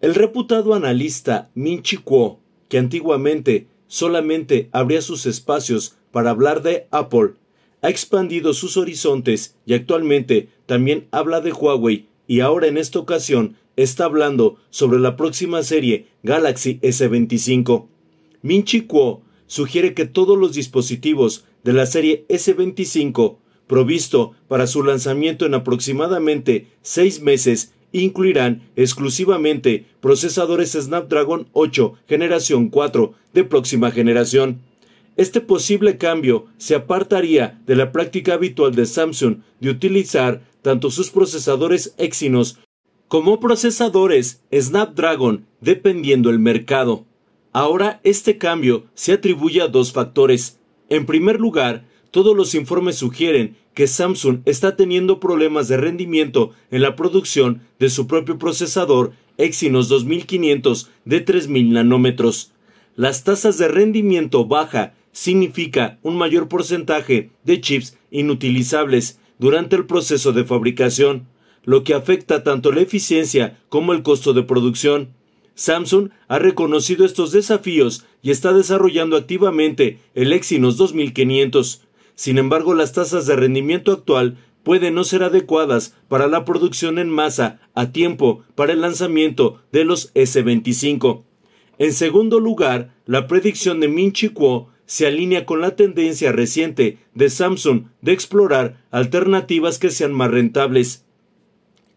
El reputado analista Min Chi Kuo, que antiguamente solamente abría sus espacios para hablar de Apple, ha expandido sus horizontes y actualmente también habla de Huawei y ahora en esta ocasión está hablando sobre la próxima serie Galaxy S25. Min Chi Kuo sugiere que todos los dispositivos de la serie S25 provisto para su lanzamiento en aproximadamente seis meses incluirán exclusivamente procesadores Snapdragon 8 generación 4 de próxima generación. Este posible cambio se apartaría de la práctica habitual de Samsung de utilizar tanto sus procesadores Exynos como procesadores Snapdragon dependiendo el mercado. Ahora este cambio se atribuye a dos factores. En primer lugar, todos los informes sugieren que Samsung está teniendo problemas de rendimiento en la producción de su propio procesador Exynos 2500 de 3000 nanómetros. Las tasas de rendimiento baja significa un mayor porcentaje de chips inutilizables durante el proceso de fabricación, lo que afecta tanto la eficiencia como el costo de producción. Samsung ha reconocido estos desafíos y está desarrollando activamente el Exynos 2500, sin embargo, las tasas de rendimiento actual pueden no ser adecuadas para la producción en masa a tiempo para el lanzamiento de los S-25. En segundo lugar, la predicción de Min Chi Kuo se alinea con la tendencia reciente de Samsung de explorar alternativas que sean más rentables.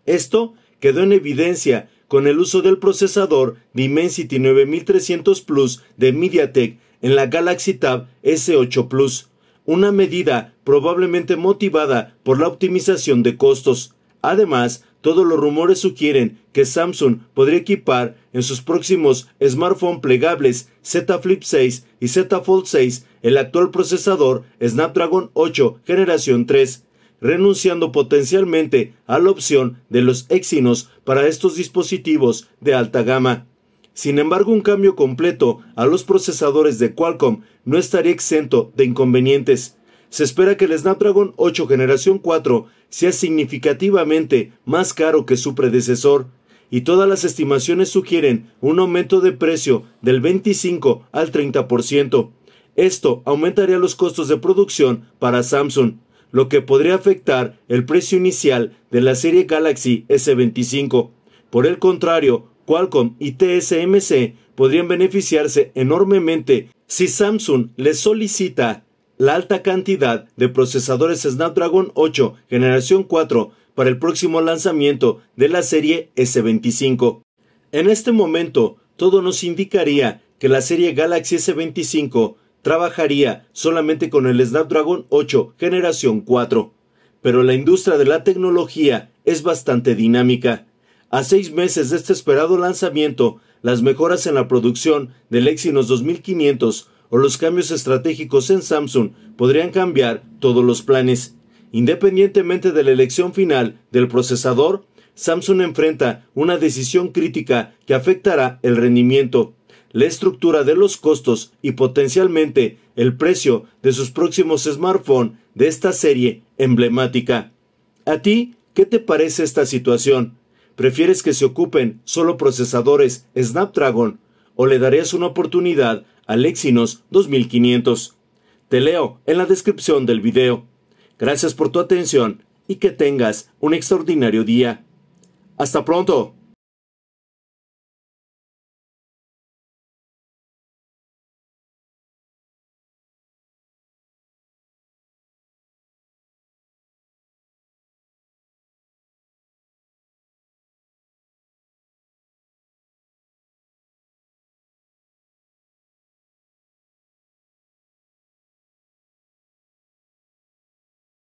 Esto quedó en evidencia con el uso del procesador Dimensity 9300 Plus de MediaTek en la Galaxy Tab S8 Plus una medida probablemente motivada por la optimización de costos. Además, todos los rumores sugieren que Samsung podría equipar en sus próximos smartphone plegables Z Flip 6 y Z Fold 6 el actual procesador Snapdragon 8 generación 3, renunciando potencialmente a la opción de los Exynos para estos dispositivos de alta gama. Sin embargo, un cambio completo a los procesadores de Qualcomm no estaría exento de inconvenientes. Se espera que el Snapdragon 8 generación 4 sea significativamente más caro que su predecesor, y todas las estimaciones sugieren un aumento de precio del 25 al 30%. Esto aumentaría los costos de producción para Samsung, lo que podría afectar el precio inicial de la serie Galaxy S25. Por el contrario, Qualcomm y TSMC podrían beneficiarse enormemente si Samsung les solicita la alta cantidad de procesadores Snapdragon 8 generación 4 para el próximo lanzamiento de la serie S25. En este momento, todo nos indicaría que la serie Galaxy S25 trabajaría solamente con el Snapdragon 8 generación 4, pero la industria de la tecnología es bastante dinámica a seis meses de este esperado lanzamiento, las mejoras en la producción del Exynos 2500 o los cambios estratégicos en Samsung podrían cambiar todos los planes. Independientemente de la elección final del procesador, Samsung enfrenta una decisión crítica que afectará el rendimiento, la estructura de los costos y potencialmente el precio de sus próximos smartphones de esta serie emblemática. ¿A ti qué te parece esta situación? ¿Prefieres que se ocupen solo procesadores Snapdragon o le darías una oportunidad al Exynos 2500? Te leo en la descripción del video. Gracias por tu atención y que tengas un extraordinario día. Hasta pronto.